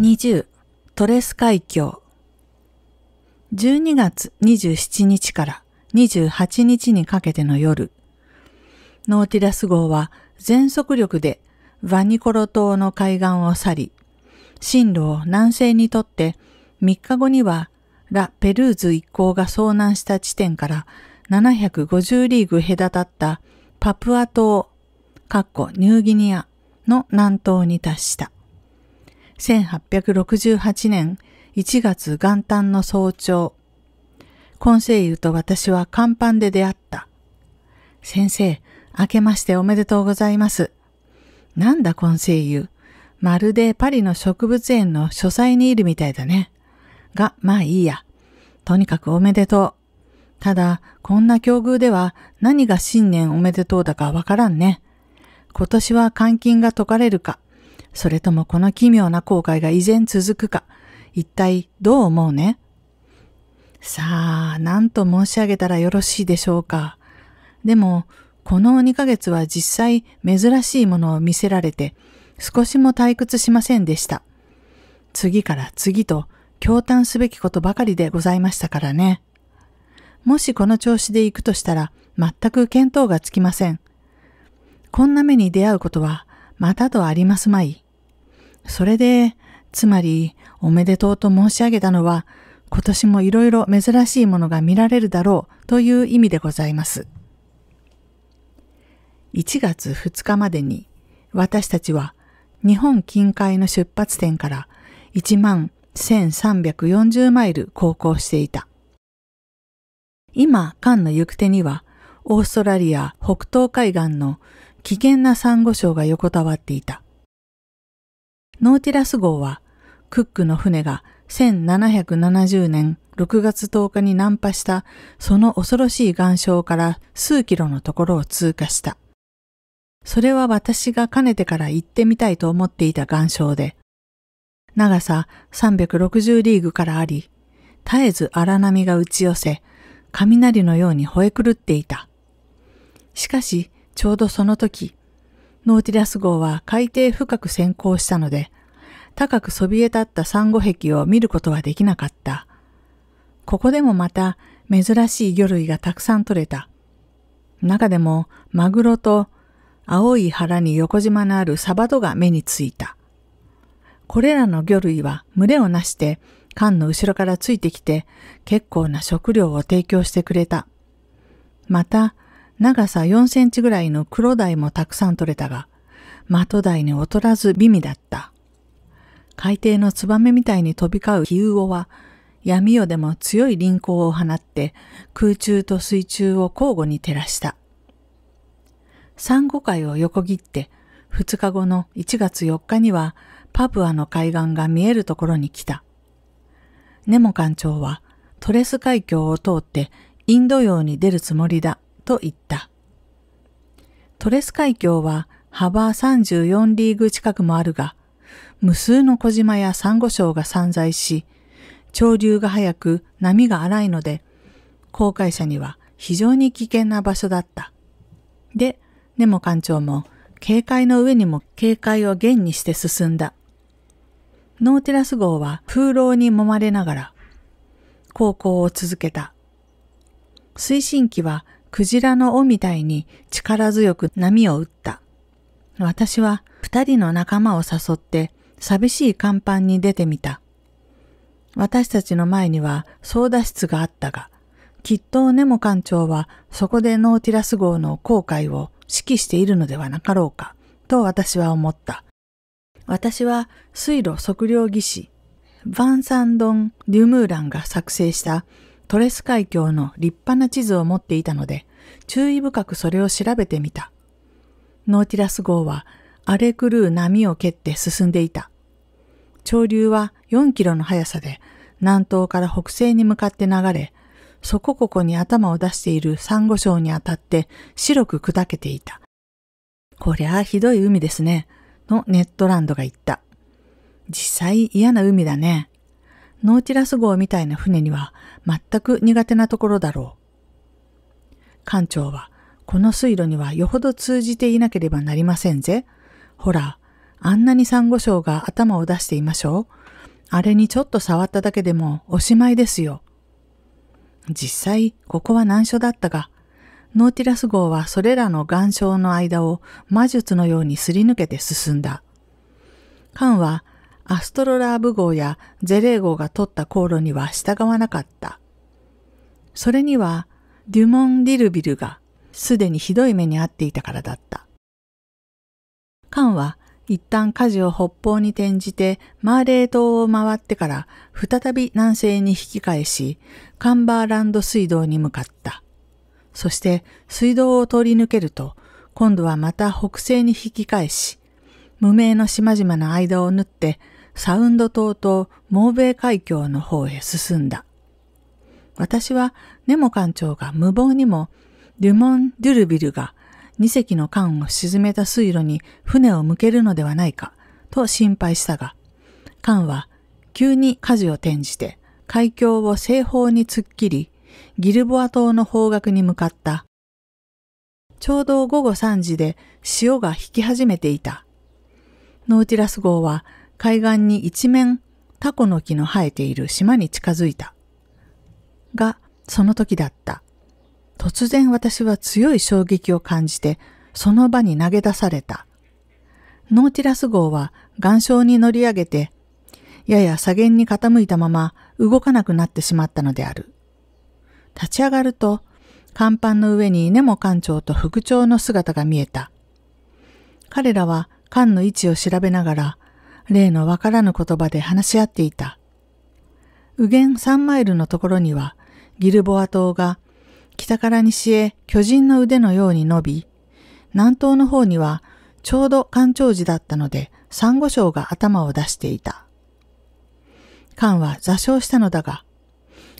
20トレス海峡12月27日から28日にかけての夜、ノーティラス号は全速力でァニコロ島の海岸を去り、進路を南西にとって3日後にはラ・ペルーズ一行が遭難した地点から750リーグ隔たったパプア島、ニューギニアの南東に達した。1868年1月元旦の早朝、コンセイユと私は甲板で出会った。先生、明けましておめでとうございます。なんだコンセイユ。まるでパリの植物園の書斎にいるみたいだね。が、まあいいや。とにかくおめでとう。ただ、こんな境遇では何が新年おめでとうだかわからんね。今年は監禁が解かれるか、それともこの奇妙な後悔が依然続くか、一体どう思うねさあ、何と申し上げたらよろしいでしょうか。でも、この2ヶ月は実際珍しいものを見せられて、少しも退屈しませんでした。次から次と驚嘆すべきことばかりでございましたからね。もしこの調子で行くとしたら、全く見当がつきません。こんな目に出会うことは、またとありますまい。それで、つまり、おめでとうと申し上げたのは、今年もいろいろ珍しいものが見られるだろうという意味でございます。1月2日までに、私たちは日本近海の出発点から1万1340マイル航行していた。今、艦の行く手には、オーストラリア北東海岸の危険なサンゴ礁が横たわっていた。ノーティラス号は、クックの船が1770年6月10日に難破したその恐ろしい岩礁から数キロのところを通過した。それは私がかねてから行ってみたいと思っていた岩礁で、長さ360リーグからあり、絶えず荒波が打ち寄せ、雷のように吠え狂っていた。しかし、ちょうどその時、ノーティラス号は海底深く潜航したので、高くそびえ立った珊瑚壁を見ることはできなかった。ここでもまた珍しい魚類がたくさん取れた。中でもマグロと青い腹に横島のあるサバドが目についた。これらの魚類は群れをなして缶の後ろからついてきて結構な食料を提供してくれた。また長さ4センチぐらいの黒鯛もたくさん取れたが、マトダイに劣らず美味だった。海底のツバメみたいに飛び交うヒウオは、闇夜でも強い輪行を放って空中と水中を交互に照らした。産後海を横切って2日後の1月4日にはパブアの海岸が見えるところに来た。ネモ艦長はトレス海峡を通ってインド洋に出るつもりだと言った。トレス海峡は幅34リーグ近くもあるが、無数の小島やサンゴ礁が散在し、潮流が速く波が荒いので、航海者には非常に危険な場所だった。で、根も艦長も警戒の上にも警戒を弦にして進んだ。ノーテラス号は風浪に揉まれながら、航行を続けた。推進機はクジラの尾みたいに力強く波を打った。私は二人の仲間を誘って寂しい甲板に出てみた。私たちの前には操舵室があったが、きっとネモ艦長はそこでノーティラス号の航海を指揮しているのではなかろうか、と私は思った。私は水路測量技師、ヴァンサンドン・デュムーランが作成したトレス海峡の立派な地図を持っていたので、注意深くそれを調べてみた。ノーティラス号は荒れ狂う波を蹴って進んでいた。潮流は4キロの速さで南東から北西に向かって流れ、そこここに頭を出しているサンゴ礁にあたって白く砕けていた。こりゃあひどい海ですね、のネットランドが言った。実際嫌な海だね。ノーチラス号みたいな船には全く苦手なところだろう。艦長はこの水路にはよほど通じていなければなりませんぜ。ほら、あんなにサンゴ礁が頭を出していましょう。あれにちょっと触っただけでもおしまいですよ。実際、ここは難所だったが、ノーティラス号はそれらの岩礁の間を魔術のようにすり抜けて進んだ。カンはアストロラーブ号やゼレー号が取った航路には従わなかった。それにはデュモン・ディルビルがすでにひどい目に遭っていたからだった。カンは一旦舵を北方に転じてマーレー島を回ってから再び南西に引き返し、カンバーランド水道に向かった。そして水道を通り抜けると、今度はまた北西に引き返し、無名の島々の間を縫ってサウンド島とモーベー海峡の方へ進んだ。私はネモ艦長が無謀にもデュモン・デュルビルが2隻の艦を沈めた水路に船を向けるのではないかと心配したが、艦は急に舵を転じて海峡を西方に突っ切り、ギルボア島の方角に向かった。ちょうど午後3時で潮が引き始めていた。ノーティラス号は海岸に一面タコの木の生えている島に近づいた。が、その時だった。突然私は強い衝撃を感じて、その場に投げ出された。ノーティラス号は岩礁に乗り上げて、やや左舷に傾いたまま動かなくなってしまったのである。立ち上がると、甲板の上に根も艦長と副長の姿が見えた。彼らは艦の位置を調べながら、例のわからぬ言葉で話し合っていた。右舷3マイルのところには、ギルボア島が北から西へ巨人の腕のように伸び、南東の方にはちょうど干潮時だったので、サンゴ礁が頭を出していた。艦は座礁したのだが、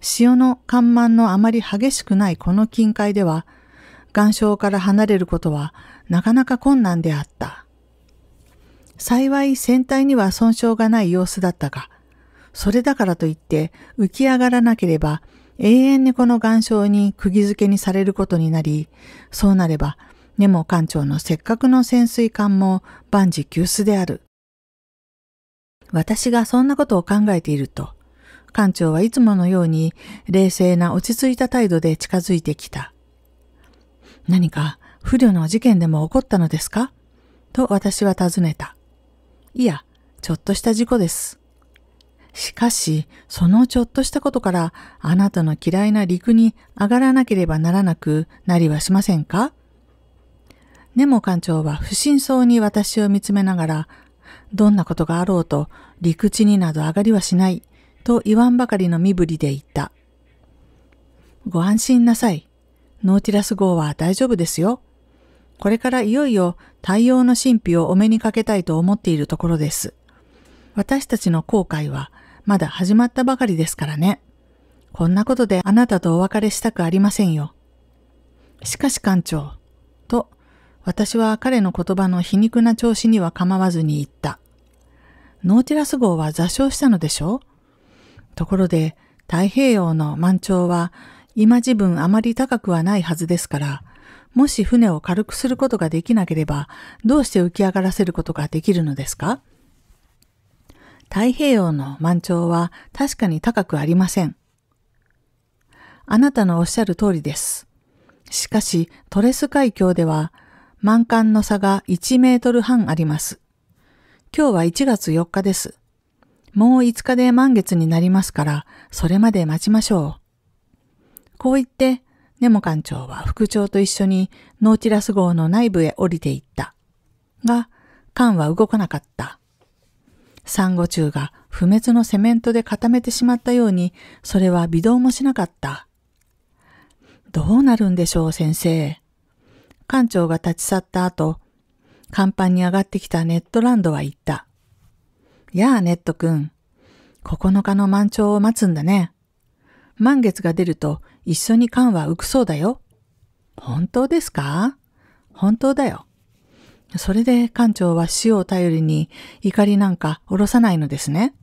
潮の干満のあまり激しくないこの近海では、岩礁から離れることはなかなか困難であった。幸い船体には損傷がない様子だったが、それだからといって浮き上がらなければ永遠にこの岩礁に釘付けにされることになり、そうなれば、根も艦長のせっかくの潜水艦も万事休すである。私がそんなことを考えていると、艦長はいつものように冷静な落ち着いた態度で近づいてきた。何か不慮の事件でも起こったのですかと私は尋ねた。いや、ちょっとした事故です。しかし、そのちょっとしたことから、あなたの嫌いな陸に上がらなければならなくなりはしませんかネモ館長は不審そうに私を見つめながら、どんなことがあろうと陸地になど上がりはしない、と言わんばかりの身振りで言った。ご安心なさい。ノーティラス号は大丈夫ですよ。これからいよいよ太陽の神秘をお目にかけたいと思っているところです。私たちの後悔はまだ始まったばかりですからね。こんなことであなたとお別れしたくありませんよ。しかし館長、と、私は彼の言葉の皮肉な調子には構わずに言った。ノーティラス号は座礁したのでしょうところで、太平洋の満潮は今自分あまり高くはないはずですから、もし船を軽くすることができなければ、どうして浮き上がらせることができるのですか太平洋の満潮は確かに高くありません。あなたのおっしゃる通りです。しかし、トレス海峡では、満漢の差が1メートル半あります。今日は1月4日です。もう5日で満月になりますから、それまで待ちましょう。こう言って、ネモ館長は副長と一緒にノーチラス号の内部へ降りていった。が、艦は動かなかった。産後中が不滅のセメントで固めてしまったように、それは微動もしなかった。どうなるんでしょう、先生。館長が立ち去った後、甲板に上がってきたネットランドは言った。やあ、ネット君。9日の満潮を待つんだね。満月が出ると一緒に缶は浮くそうだよ。本当ですか本当だよ。それで館長は死を頼りに怒りなんか下ろさないのですね。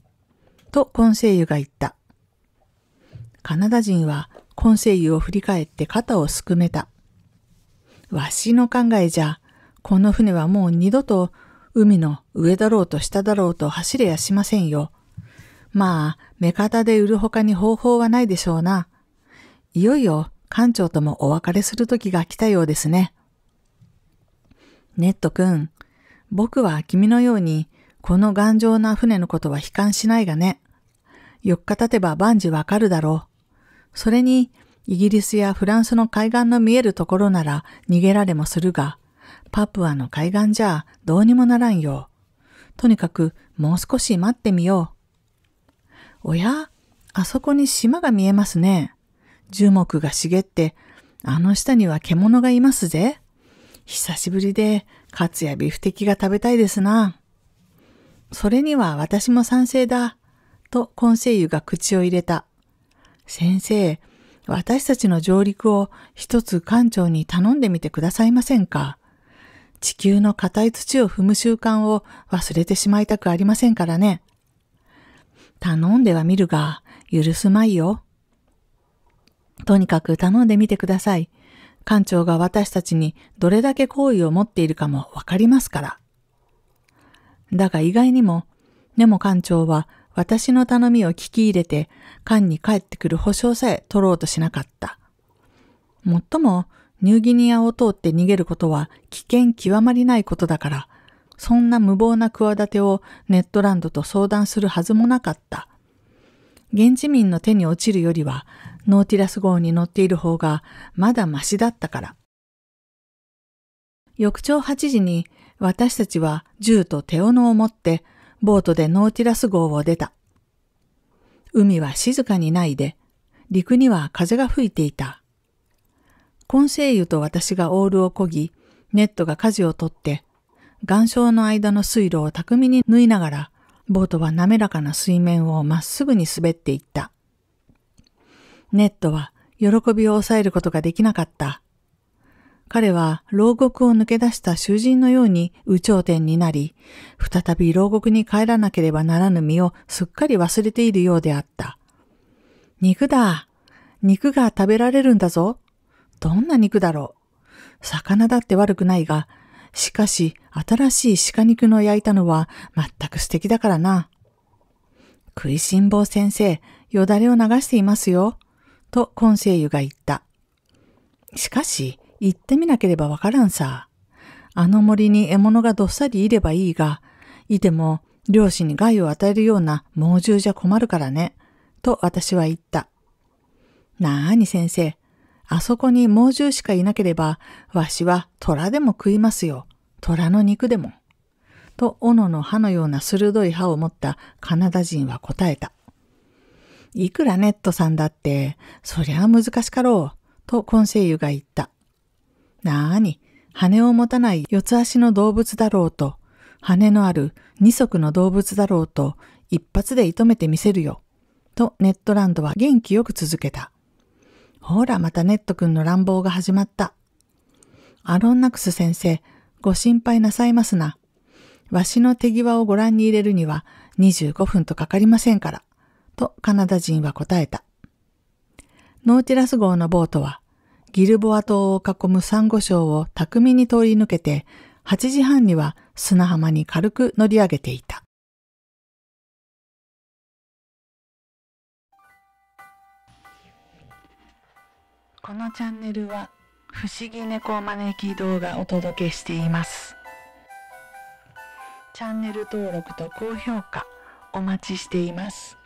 とコンセイユが言った。カナダ人はコンセイユを振り返って肩をすくめた。わしの考えじゃ、この船はもう二度と海の上だろうと下だろうと走れやしませんよ。まあ、目方で売る他に方法はないでしょうな。いよいよ館長ともお別れする時が来たようですね。ネットくん、僕は君のように、この頑丈な船のことは悲観しないがね。4日経てば万事わかるだろう。それに、イギリスやフランスの海岸の見えるところなら逃げられもするが、パプアの海岸じゃどうにもならんよ。とにかくもう少し待ってみよう。おやあそこに島が見えますね。樹木が茂って、あの下には獣がいますぜ。久しぶりでカツやビフテキが食べたいですな。それには私も賛成だ。とコンセイユが口を入れた。先生、私たちの上陸を一つ艦長に頼んでみてくださいませんか。地球の硬い土を踏む習慣を忘れてしまいたくありませんからね。頼んではみるが、許すまいよ。とにかく頼んでみてください。館長が私たちにどれだけ好意を持っているかもわかりますから。だが意外にも、でも館長は私の頼みを聞き入れて、館に帰ってくる保証さえ取ろうとしなかった。もっとも、ニューギニアを通って逃げることは危険極まりないことだから、そんな無謀な企てをネットランドと相談するはずもなかった。現地民の手に落ちるよりは、ノーティラス号に乗っている方がまだマシだったから。翌朝8時に私たちは銃と手斧を持ってボートでノーティラス号を出た。海は静かにないで、陸には風が吹いていた。セイ油と私がオールをこぎ、ネットが舵を取って、岩礁の間の水路を巧みに縫いながら、ボートは滑らかな水面をまっすぐに滑っていった。ネットは喜びを抑えることができなかった。彼は牢獄を抜け出した囚人のように有頂天になり、再び牢獄に帰らなければならぬ身をすっかり忘れているようであった。肉だ肉が食べられるんだぞどんな肉だろう魚だって悪くないが、しかし新しい鹿肉の焼いたのは全く素敵だからな。食いしん坊先生、よだれを流していますよ。とコンセイユが言った。しかし、行ってみなければわからんさ。あの森に獲物がどっさりいればいいが、いても漁師に害を与えるような猛獣じゃ困るからね。と私は言った。なあに先生、あそこに猛獣しかいなければ、わしは虎でも食いますよ。虎の肉でも。と、斧の刃のような鋭い歯を持ったカナダ人は答えた。いくらネットさんだって、そりゃ難しかろう、とコンセイユが言った。なあに、羽を持たない四つ足の動物だろうと、羽のある二足の動物だろうと、一発で射止めてみせるよ。とネットランドは元気よく続けた。ほら、またネット君の乱暴が始まった。アロンナクス先生、ご心配なさいますな。わしの手際をご覧に入れるには25分とかかりませんから。とカナダ人は答えた。ノーティラス号のボートは、ギルボア島を囲むサンゴ礁を巧みに通り抜けて、8時半には砂浜に軽く乗り上げていた。このチャンネルは、不思議猫招き動画をお届けしています。チャンネル登録と高評価お待ちしています。